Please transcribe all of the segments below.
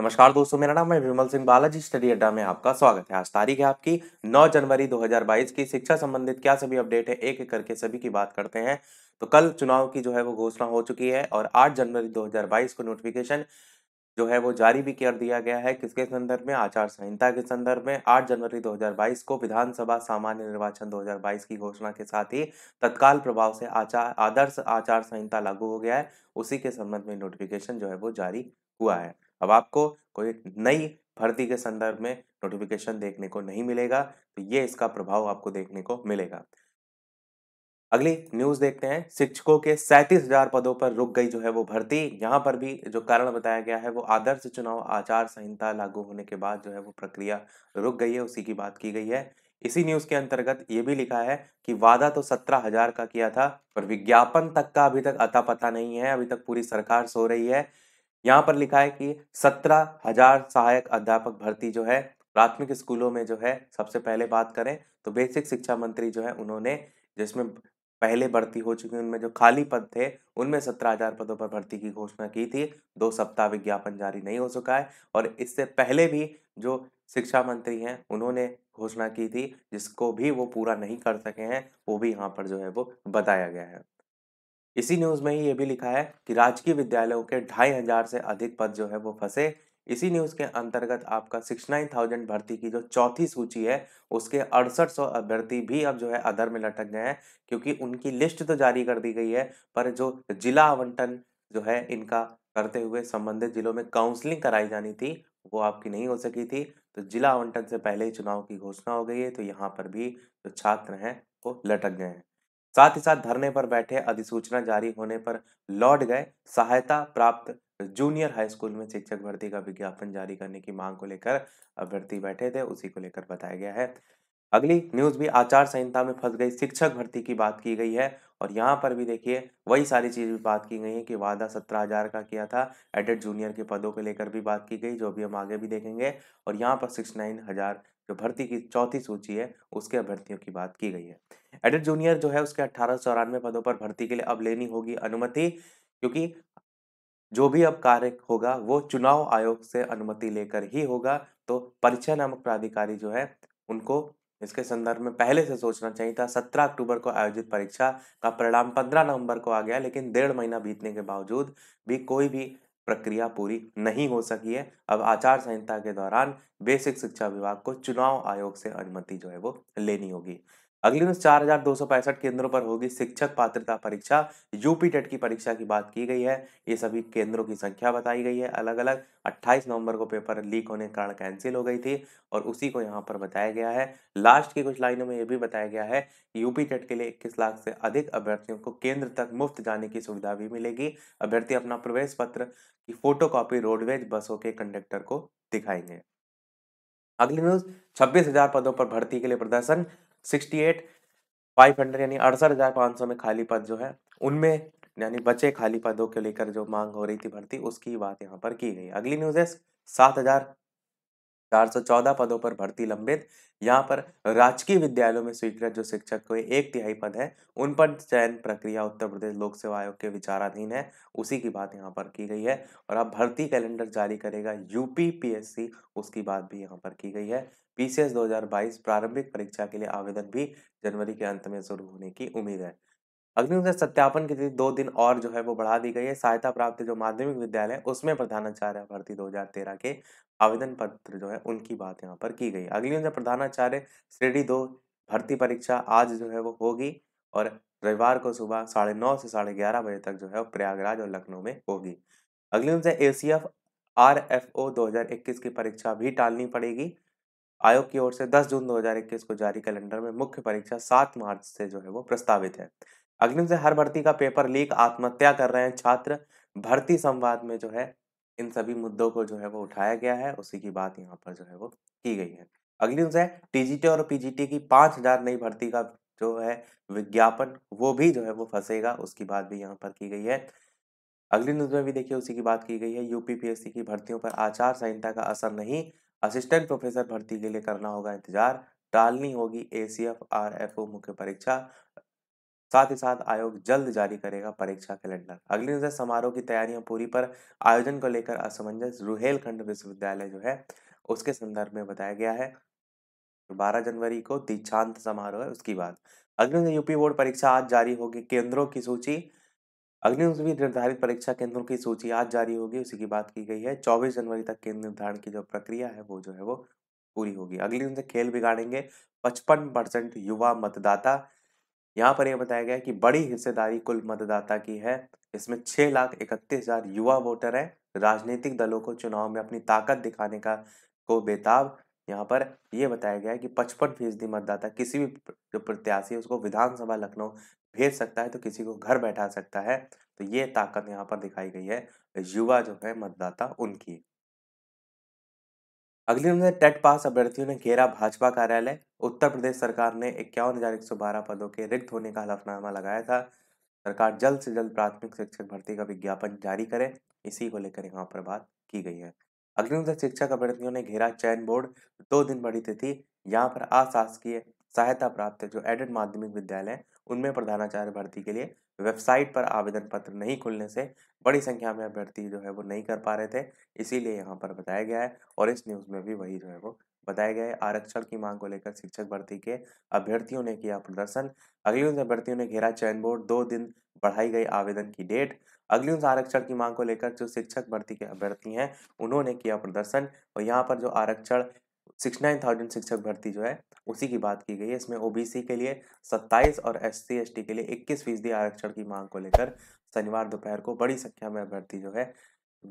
नमस्कार दोस्तों मेरा नाम है विमल सिंह बालाजी स्टडी अड्डा में आपका स्वागत है आज तारीख है आपकी 9 जनवरी 2022 की शिक्षा संबंधित क्या सभी अपडेट है एक एक करके सभी की बात करते हैं तो कल चुनाव की जो है वो घोषणा हो चुकी है और 8 जनवरी 2022 को नोटिफिकेशन जो है वो जारी भी कर दिया गया है किसके संदर्भ में आचार संहिता के संदर्भ में 8 जनवरी 2022 को विधानसभा सामान्य निर्वाचन 2022 की घोषणा के साथ ही तत्काल प्रभाव से आचार आदर्श आचार संहिता लागू हो गया है उसी के संबंध में नोटिफिकेशन जो है वो जारी हुआ है अब आपको कोई नई भर्ती के संदर्भ में नोटिफिकेशन देखने को नहीं मिलेगा तो ये इसका प्रभाव आपको देखने को मिलेगा अगली न्यूज देखते हैं शिक्षकों के सैंतीस हजार पदों पर रुक गई जो है वो भर्ती यहाँ पर भी जो कारण बताया गया है वो आदर्श चुनाव आचार संहिता लागू होने के बाद जो है वो प्रक्रिया रुक गई है उसी की बात की गई है इसी न्यूज के अंतर्गत ये भी लिखा है कि वादा तो सत्रह हजार का किया था पर विज्ञापन तक का अभी तक अता पता नहीं है अभी तक पूरी सरकार सो रही है यहाँ पर लिखा है कि सत्रह हजार सहायक अध्यापक भर्ती जो है प्राथमिक स्कूलों में जो है सबसे पहले बात करें तो बेसिक शिक्षा मंत्री जो है उन्होंने जिसमें पहले भर्ती हो चुकी उनमें जो खाली पद थे उनमें सत्रह हजार पदों पर भर्ती की घोषणा की थी दो सप्ताह विज्ञापन जारी नहीं हो चुका है और इससे पहले भी जो शिक्षा मंत्री हैं उन्होंने घोषणा की थी जिसको भी वो पूरा नहीं कर सके हैं वो भी यहाँ पर जो है वो बताया गया है इसी न्यूज़ में ही ये भी लिखा है कि राजकीय विद्यालयों के ढाई हजार से अधिक पद जो है वो फंसे इसी न्यूज़ के अंतर्गत आपका सिक्स नाइन थाउजेंड भर्ती की जो चौथी सूची है उसके अड़सठ सौ अभ्यर्थी भी अब जो है अदर में लटक गए हैं क्योंकि उनकी लिस्ट तो जारी कर दी गई है पर जो जिला आवंटन जो है इनका करते हुए संबंधित जिलों में काउंसलिंग कराई जानी थी वो आपकी नहीं हो सकी थी तो जिला आवंटन से पहले ही चुनाव की घोषणा हो गई है तो यहाँ पर भी जो छात्र हैं वो लटक गए हैं साथ ही साथ धरने पर बैठे अधिसूचना जारी होने पर लौट गए सहायता प्राप्त जूनियर हाई स्कूल में शिक्षक भर्ती का विज्ञापन जारी करने की मांग को लेकर अभ्यर्थी बैठे थे उसी को लेकर बताया गया है अगली न्यूज भी आचार संहिता में फंस गई शिक्षक भर्ती की बात की गई है और यहाँ पर भी देखिए वही सारी चीज़ भी बात की गई है कि वादा सत्रह हज़ार का किया था एडेड जूनियर के पदों को लेकर भी बात की गई जो भी हम आगे भी देखेंगे और यहाँ पर सिक्स नाइन हज़ार जो भर्ती की चौथी सूची है उसके अभ्यर्थियों की बात की गई है एडल्ट जूनियर जो है उसके अठारह चौरानवे पदों पर भर्ती के लिए अब लेनी होगी अनुमति क्योंकि जो भी अब कार्य होगा वो चुनाव आयोग से अनुमति लेकर ही होगा तो परीक्षा नामक प्राधिकारी जो है उनको इसके संदर्भ में पहले से सोचना चाहिए था सत्रह अक्टूबर को आयोजित परीक्षा का परिणाम पंद्रह नवंबर को आ गया लेकिन डेढ़ महीना बीतने के बावजूद भी कोई भी प्रक्रिया पूरी नहीं हो सकी है अब आचार संहिता के दौरान बेसिक शिक्षा विभाग को चुनाव आयोग से अनुमति जो है वो लेनी होगी अगली न्यूज चार हजार दो सौ पैंसठ केंद्रों पर होगी शिक्षक पात्रता परीक्षा यूपी टेट की परीक्षा की बात की गई है ये सभी केंद्रों की संख्या बताई गई है अलग अलग 28 नवंबर को पेपर लीक होने के कारण कैंसिल हो गई थी और उसी को यहाँ पर बताया गया है लास्ट की कुछ लाइनों में ये भी बताया गया है कि यूपी टेट के लिए इक्कीस लाख से अधिक अभ्यर्थियों को केंद्र तक मुफ्त जाने की सुविधा भी मिलेगी अभ्यर्थी अपना प्रवेश पत्र की कॉपी रोडवेज बसों के कंडक्टर को दिखाएंगे अगली न्यूज छब्बीस हजार पदों पर भर्ती के लिए प्रदर्शन सिक्सटी एट फाइव हंड्रेड यानी अड़सठ हज़ार पाँच सौ में खाली पद जो है उनमें यानी बचे खाली पदों को लेकर जो मांग हो रही थी भर्ती उसकी बात यहाँ पर की गई अगली न्यूज़ है सात हज़ार चार सौ चौदह पदों पर भर्ती लंबित यहाँ पर राजकीय विद्यालयों में स्वीकृत जो शिक्षक को एक तिहाई पद है उन पर चयन प्रक्रिया उत्तर प्रदेश लोक सेवा आयोग के विचाराधीन है उसी की बात यहाँ पर की गई है और अब भर्ती कैलेंडर जारी करेगा यूपी पीएससी उसकी बात भी यहाँ पर की गई है पीसीएस 2022 प्रारंभिक परीक्षा के लिए आवेदन भी जनवरी के अंत में शुरू होने की उम्मीद है अग्निहोत्र सत्यापन की तिथि दो दिन और जो है वो बढ़ा दी गई है सहायता प्राप्त जो माध्यमिक विद्यालय उसमें प्रधानाचार्य भर्ती 2013 के आवेदन पत्र जो है उनकी बात यहाँ पर की गई अग्निहोत्र प्रधानाचार्य श्रेणी दो भर्ती परीक्षा आज जो है वो होगी और रविवार को सुबह साढ़े नौ से साढ़े ग्यारह बजे तक जो है प्रयागराज और लखनऊ में होगी अग्निहोत्र A C F R F O दो हजार इक्कीस की परीक्षा भी टालनी पड़ेगी आयोग की ओर से 10 जून 2021 को जारी कैलेंडर में मुख्य परीक्षा 7 मार्च से जो है वो प्रस्तावित है अग्निम से हर भर्ती का पेपर लीक आत्महत्या कर रहे हैं छात्र भर्ती संवाद में जो है इन सभी मुद्दों को जो है वो उठाया गया है उसी की बात यहाँ पर जो है वो की गई है अग्निम से टीजीटी और पीजीटी की पांच हजार नई भर्ती का जो है विज्ञापन वो भी जो है वो फंसेगा उसकी बात भी यहाँ पर की गई है अगली न्यूज में भी देखिए उसी की बात की गई है यूपीपीएससी की भर्तियों पर आचार संहिता का असर नहीं असिस्टेंट प्रोफेसर भर्ती के लिए करना होगा इंतजार टालनी होगी A C F R F O मुख्य परीक्षा साथ ही साथ आयोग जल्द जारी करेगा परीक्षा कैलेंडर अगली न्यूज समारोह की तैयारियां पूरी पर आयोजन को लेकर असमंजस रुहेलखंड विश्वविद्यालय जो है उसके संदर्भ में बताया गया है बारह जनवरी को दीक्षांत समारोह है उसकी बात अग्निवीज यूपी बोर्ड परीक्षा आज जारी होगी केंद्रों की सूची अग्निवीज भी निर्धारित परीक्षा केंद्रों की सूची आज जारी होगी उसी की बात की गई है चौबीस जनवरी तक केंद्र निर्धारण की जो प्रक्रिया है वो जो है वो पूरी होगी अगले दिन से खेल बिगाड़ेंगे पचपन परसेंट युवा मतदाता यहाँ पर यह बताया गया कि बड़ी हिस्सेदारी कुल मतदाता की है इसमें छह लाख इकतीस हजार युवा वोटर हैं राजनीतिक दलों को चुनाव में अपनी ताकत दिखाने का को बेताब यहाँ पर यह बताया गया है कि पचपन फीसदी मतदाता किसी भी जो प्रत्याशी है उसको विधानसभा लखनऊ भेज सकता है तो किसी को घर बैठा सकता है तो ये ताकत यहाँ पर दिखाई गई है युवा जो है मतदाता उनकी अगले दिन टेट पास अभ्यर्थियों ने घेरा भाजपा कार्यालय उत्तर प्रदेश सरकार ने इक्यावन हजार एक सौ बारह पदों के रिक्त होने का हलफनामा लगाया था सरकार जल्द से जल्द प्राथमिक शिक्षक भर्ती का विज्ञापन जारी करे इसी को लेकर यहाँ पर बात की गई है दिन शिक्षक अभ्यर्थियों ने घेरा चयन बोर्ड दो दिन बढ़ी तिथि यहाँ पर अशासकीय सहायता प्राप्त जो एडेड माध्यमिक विद्यालय उनमें प्रधानाचार्य भर्ती के लिए वेबसाइट पर आवेदन पत्र नहीं खुलने से बड़ी संख्या में अभ्यर्थी जो है वो नहीं कर पा रहे थे इसीलिए यहाँ पर बताया गया है और इस न्यूज़ में भी वही जो है वो बताया गया है आरक्षण की मांग को लेकर शिक्षक भर्ती के अभ्यर्थियों ने किया प्रदर्शन अगली उन अभ्यर्थियों ने घेरा चयन बोर्ड दो दिन बढ़ाई गई आवेदन की डेट अगली उन आरक्षण की मांग को लेकर जो शिक्षक भर्ती के अभ्यर्थी हैं उन्होंने किया प्रदर्शन और यहाँ पर जो आरक्षण सिक्स नाइन थाउजेंड शिक्षक भर्ती जो है उसी की बात की गई है इसमें ओबीसी के लिए 27 और एस सी के लिए 21 फीसदी आरक्षण की मांग को लेकर शनिवार दोपहर को बड़ी संख्या में अभ्यर्थी जो है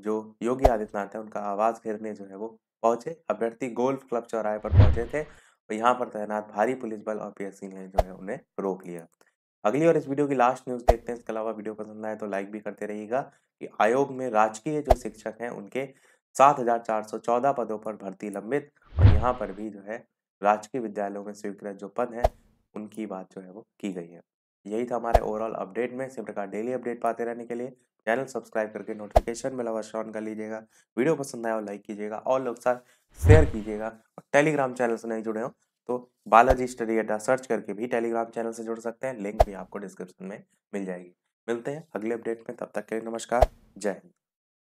जो योगी आदित्यनाथ है उनका आवाज घेरने जो है वो पहुंचे अभ्यर्थी गोल्फ क्लब चौराहे पर पहुंचे थे और यहाँ पर तैनात भारी पुलिस बल और पीएससी ने जो है उन्हें रोक लिया अगली और इस वीडियो की लास्ट न्यूज देखते हैं इसके अलावा वीडियो पसंद आए तो लाइक भी करते रहिएगा कि आयोग में राजकीय जो शिक्षक हैं उनके 7,414 पदों पर भर्ती लंबित और यहाँ पर भी जो है राजकीय विद्यालयों में स्वीकृत जो पद हैं उनकी बात जो है वो की गई है यही था हमारे ओवरऑल अपडेट में इसी प्रकार डेली अपडेट पाते रहने के लिए चैनल सब्सक्राइब करके नोटिफिकेशन बेल अवश्य ऑन कर लीजिएगा वीडियो पसंद आया हो लाइक कीजिएगा और लोग साथ शेयर कीजिएगा और टेलीग्राम चैनल से नहीं जुड़े हो तो बालाजी स्टडी अड्डा सर्च करके भी टेलीग्राम चैनल से जुड़ सकते हैं लिंक भी आपको डिस्क्रिप्शन में मिल जाएगी मिलते हैं अगले अपडेट में तब तक के लिए नमस्कार जय हिंद